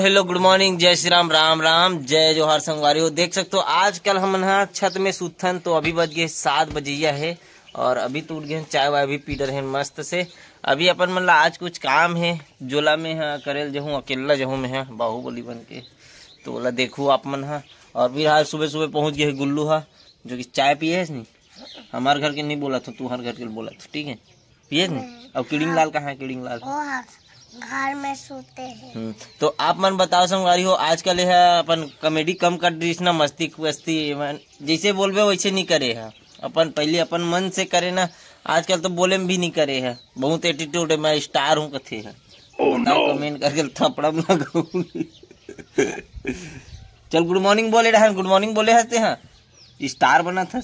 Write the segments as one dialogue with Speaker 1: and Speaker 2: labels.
Speaker 1: Hello good morning जय श्री राम राम राम जय जोहर संगवारी हो देख सकते हो आज कल हम ना छत में सुथन तो अभी बज गए सात बजैया है और अभी तो उठ गए चाय वाय भी पी रहे मस्त से अभी अपन मतलब आज कुछ काम है जोला में है करेल जहूँ अकेला जहूँ में है बाहुबली बन के तो बोला देखो आप मन हाँ और फिर हाँ सुबह सुबह पहुँच गए गुल्लू हा जो कि चाय पिए है नहीं हमारे घर के नहीं बोला था तू हर घर के बोला था ठीक है पिए नहीं अब किड़िंग लाल कहाँ है किड़िंग लाल
Speaker 2: घर में सोते हैं
Speaker 1: हम्म, तो आप मन बताओ संगवारी हो आजकल यह अपन कॉमेडी कम कर दी ना मस्ती वस्ती जैसे बोलबे वैसे नहीं करे है अपन पहले अपन मन से करे ना आजकल तो बोले में भी नहीं करे है बहुत एटीट्यूड है मैं स्टार हूँ कथे है oh, no. कमेंट करके तो थपड़म लगाऊंगी चल गुड मॉर्निंग बोले रहा गुड मॉर्निंग बोले हंसते हैं स्टार बना था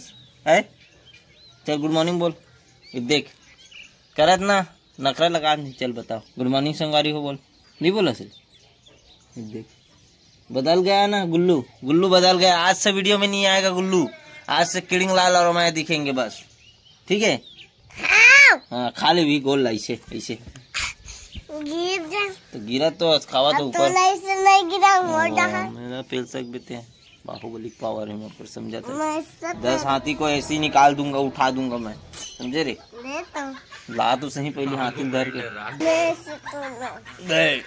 Speaker 1: है चल गुड मॉर्निंग बोल देख करत ना नखरा लगा नहीं चल बताओ गुड मॉर्निंग संगवारी हो बोल नहीं बोला सर देख बदल गया ना गुल्लू गुल्लू बदल गया आज से वीडियो में नहीं आएगा गुल्लू आज से किड़िंग लाल और माया दिखेंगे बस ठीक है
Speaker 2: हाँ।,
Speaker 1: हाँ खा ले भी गोल ऐसे ऐसे
Speaker 2: गिर
Speaker 1: तो गिरा तो खावा तो ऊपर मेरा पेल सक बीते हैं बाहुबली पावर है मैं
Speaker 2: समझा दस
Speaker 1: हाथी को ऐसे ही निकाल दूंगा उठा दूंगा मैं समझे रे ला तो सही पहले हाथ में हाँ, धर
Speaker 2: के देख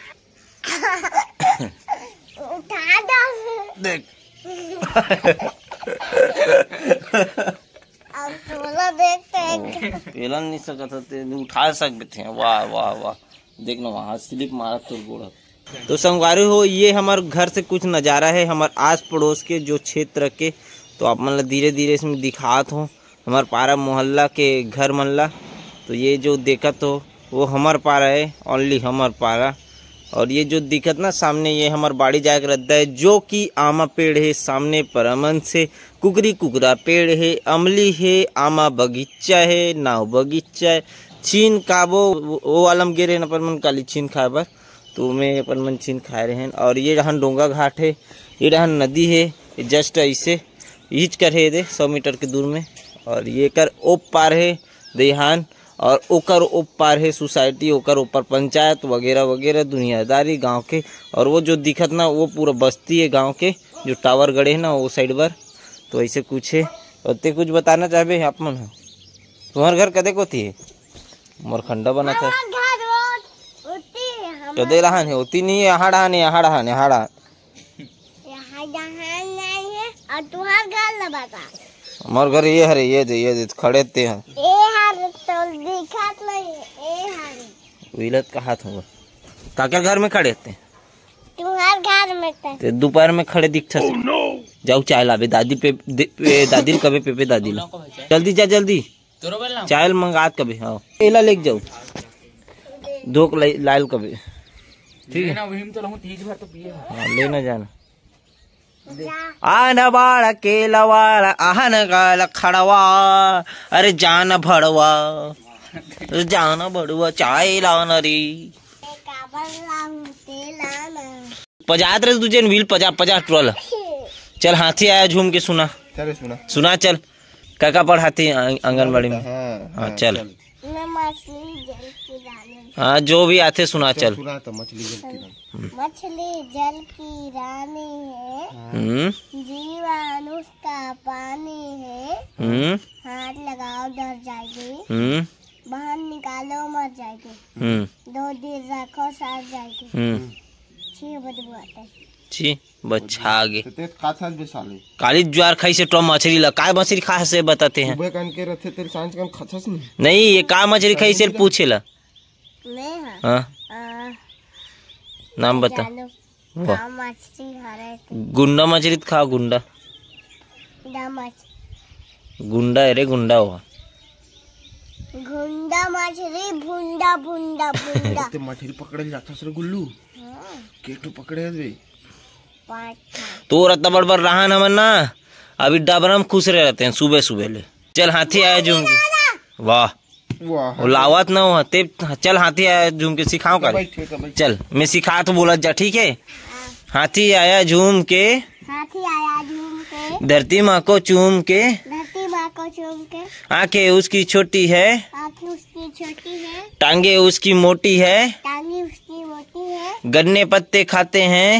Speaker 2: उठा दो देख पेलन
Speaker 1: नहीं सकता थे उठा सकते थे वाह वाह वाह देख ना वहाँ स्लिप मारा तो गोड़ा तो संगवारी हो ये हमारे घर से कुछ नज़ारा है हमारे आस पड़ोस के जो क्षेत्र के तो आप मतलब धीरे धीरे इसमें दिखात हो हमारे पारा मोहल्ला के घर मल्ला तो ये जो दिक्कत हो वो हमर पारा है ओनली हमर पारा और ये जो दिक्कत ना सामने ये हमारे बाड़ी जाकर रद्दा है जो कि आमा पेड़ है सामने परमन से कुकरी कुकरा पेड़ है अमली है आमा बगीचा है नाव बगीचा है छीन काबो वो आलम गिरे अपन परमन काली छीन खाए बर तो मैं अपन मन छीन खाए रहे हैं और ये रहन डोंगा घाट है ये रहन नदी है जस्ट ऐसे ईच कर है दे सौ मीटर के दूर में और ये कर ओप पार है देहान और ओकर ऊपर है सोसाइटी ओकर ऊपर पंचायत वगैरह वगैरह दुनियादारी गांव के और वो जो दिखत ना वो पूरा बस्ती है गांव के जो टावर गड़े हैं ना वो साइड पर तो ऐसे कुछ है और ते कुछ बताना चाहे आप मन तुम्हारे घर कदे को थी मोरखंडा बना था कदे रहा है होती नहीं है यहाँ रहा नहीं यहाँ डहान यहाँ डहान
Speaker 2: और तुम्हार घर बता
Speaker 1: हमारे घर ये हरे ये दे ये दे तो खड़े ते हैं
Speaker 2: ए हर तो दिखत नहीं ए
Speaker 1: हर विलत का हाथ होगा काकर घर में खड़े ते
Speaker 2: तुम्हार घर में ते
Speaker 1: दोपहर में खड़े दिखत oh, no! जाऊ चाय लाबे दादी पे, पे दादी कबे पे पे दादी ला जल्दी जा जल्दी चाय मंगात कबे हां एला लेके जाऊ धोक लाल कबे ठीक है ना वहीं तो लहू तीज भर तो पिए हां लेना जाना आन बाड़ केला वाला आहन गाल खड़वा अरे जान भड़वा जान भड़वा चाय लान रे पजा रे तुझे व्हील पजा पजा ट्रोल चल हाथी आया झूम के सुना सुना सुना चल काका पढ़ हाथी आंगनबाड़ी में हाँ, हाँ, हाँ चल हाँ जो भी आते सुना चल तो मछली
Speaker 2: जल की रानी है हम्म। जीवाणु पानी है हम्म। हाथ लगाओ डर जाएगी हम्म। बाहर निकालो मर जाएगी दो दिन रखो जाएगी
Speaker 1: छी आगे तो काली ज्वार खाई से टॉम मछली ला का मछली खा से बताते हैं नहीं।, नहीं ये का मछली खाई से पूछे ला हाँ। हाँ। नाम बता
Speaker 2: वाह
Speaker 1: गुंडा मछली तो खा गुंडा गुंडा है रे गुंडा हुआ
Speaker 2: गुंडा मछली भुंडा भुंडा भुंडा ते
Speaker 1: मछली पकड़ने जाता सर गुल्लू हाँ। केटू पकड़े बे तो रत्ता बड़ बड़ रहा ना मन्ना अभी डाबरा में खुश रहते हैं सुबह सुबह ले चल हाथी आया झूम के वाह वाह लावत ना हो ते चल हाथी आया झूम के सिखाओ कर चल मैं सिखा तो बोला जा ठीक है हाथी आया झूम के
Speaker 2: हाथी आया झूम
Speaker 1: के धरती माँ को चूम के
Speaker 2: धरती माँ को चूम के
Speaker 1: आखे उसकी छोटी है
Speaker 2: आखे उसकी छोटी
Speaker 1: है टांगे उसकी मोटी है
Speaker 2: टांगे उसकी मोटी है
Speaker 1: गन्ने पत्ते खाते हैं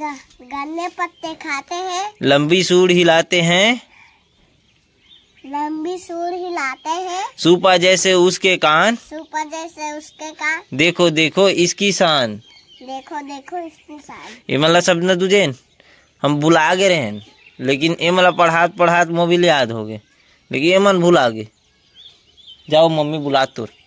Speaker 2: गन्ने पत्ते खाते हैं
Speaker 1: लंबी सूढ़ हिलाते हैं
Speaker 2: लंबी सूर हिलाते हैं
Speaker 1: सूपा जैसे उसके कान
Speaker 2: सूपा जैसे उसके कान
Speaker 1: देखो देखो इसकी शान
Speaker 2: देखो देखो
Speaker 1: ये मला शब्द न हम बुला गए रहे लेकिन ये मला पढ़ात पढ़ात मोबिल याद हो गए लेकिन ये मन भुला गए जाओ मम्मी बुला तुर